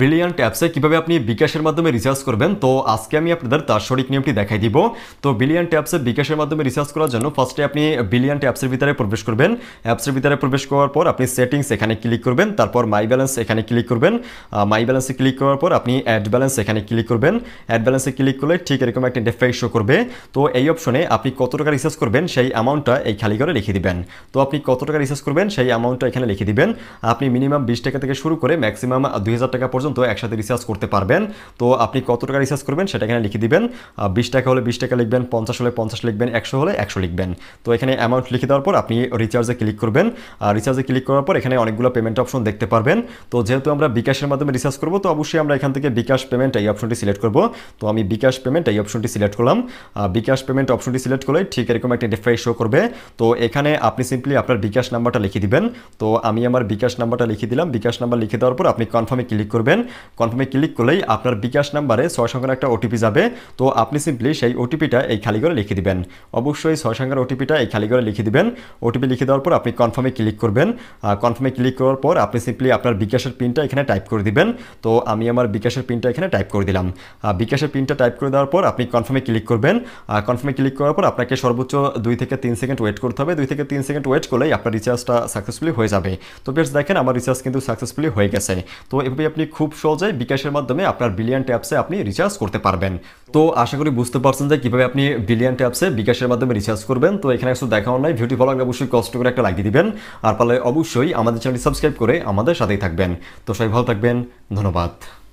brilliant ট্যাপসে কিভাবে আপনি বিকাশের মাধ্যমে রিচার্জ করবেন তো আজকে আমি আপনাদের তার সঠিক নিয়মটি দেখাই দিব তো বিলিয়ান ট্যাপসে বিকাশের মাধ্যমে রিচার্জ করার জন্য ফার্স্টে আপনি বিলিয়ান ট্যাপসের ভিতরে প্রবেশ করবেন অ্যাপসের ভিতরে প্রবেশ করার পর আপনি সেটিংস এখানে ক্লিক করবেন তারপর মাই ব্যালেন্স এখানে ক্লিক করবেন মাই ব্যালেন্সে ক্লিক করার পর আপনি অ্যাড ব্যালেন্স এখানে ক্লিক করবেন অ্যাড ব্যালেন্সে ক্লিক করলে ঠিক এরকম একটা ইন্টারফেস শো করবে তো এই অপশনে আপনি কত টাকা রিচার্জ করবেন সেই অ্যামাউন্টটা এই খালি করে লিখে দিবেন তো আপনি কত টাকা রিচার্জ করবেন সেই অ্যামাউন্টটা এখানে লিখে দিবেন আপনি মিনিমাম বিশ টাকা থেকে শুরু করে ম্যাক্সিমাম দুই টাকা পর্যন্ত পর্যন্ত একসাথে রিচার্জ করতে পারবেন তো আপনি কত টাকা রিচার্জ করবেন সেটা এখানে লিখে দিবেন বিশ টাকা হলে বিশ টাকা লিখবেন পঞ্চাশ হলে পঞ্চাশ লিখবেন একশো হলে একশো লিখবেন তো এখানে অ্যামাউন্ট লিখে দেওয়ার পর আপনি রিচার্জে ক্লিক করবেন আর রিচার্জে ক্লিক করার পর এখানে অনেকগুলো পেমেন্ট অপশন দেখতে পারবেন তো যেহেতু আমরা বিকাশের মাধ্যমে রিচার্জ করবো তো অবশ্যই আমরা এখান থেকে বিকাশ পেমেন্ট এই অপশনটি সিলেক্ট করবো তো আমি বিকাশ পেমেন্ট এই অপশনটি সিলেক্ট করলাম বিকাশ পেমেন্ট অপশনটি সিলেক্ট করলে ঠিক এরকম একটা ডিফাই শো করবে তো এখানে আপনি সিম্পলি আপনার বিকাশ নাম্বারটা লিখে দিবেন তো আমি আমার বিকাশ নাম্বারটা লিখে দিলাম বিকাশ নাম্বার লিখে দেওয়ার পর আপনি কনফার্মে ক্লিক করবেন করবেন কনফার্মে ক্লিক করলেই আপনার বিকাশ নাম্বারে ছয় সংখ্যার একটা ওটিপি যাবে তো আপনি সিম্পলি সেই ওটিপিটা এই খালি করে লিখে দিবেন অবশ্যই ছয় সংখ্যার ওটিপিটা এই খালি করে লিখে দিবেন ওটিপি লিখে দেওয়ার পর আপনি কনফার্মে ক্লিক করবেন কনফার্মে ক্লিক করার পর আপনি সিম্পলি আপনার বিকাশের পিনটা এখানে টাইপ করে দিবেন তো আমি আমার বিকাশের পিনটা এখানে টাইপ করে দিলাম বিকাশের পিনটা টাইপ করে দেওয়ার পর আপনি কনফার্মে ক্লিক করবেন কনফার্মে ক্লিক করার পর আপনাকে সর্বোচ্চ দুই থেকে তিন সেকেন্ড ওয়েট করতে হবে দুই থেকে তিন সেকেন্ড ওয়েট করলেই আপনার রিচার্জটা সাকসেসফুলি হয়ে যাবে তো বেশ দেখেন আমার রিচার্জ কিন্তু সাকসেসফুলি হয়ে গেছে তো এভাবে আপনি খুব সহজে বিকাশের মাধ্যমে আপনার বিলিয়ন ট্যাপসে আপনি রিচার্জ করতে পারবেন তো আশা করি বুঝতে পারছেন যে কীভাবে আপনি বিলিয়ন ট্যাপসে বিকাশের মাধ্যমে রিচার্জ করবেন তো এখানে কিছু দেখাও নাই ভিডিও ভালো লাগলে অবশ্যই কষ্ট করে একটা লাগিয়ে দিবেন আর পারলে অবশ্যই আমাদের চ্যানেলটি সাবস্ক্রাইব করে আমাদের সাথেই থাকবেন তো সবাই ভালো থাকবেন ধন্যবাদ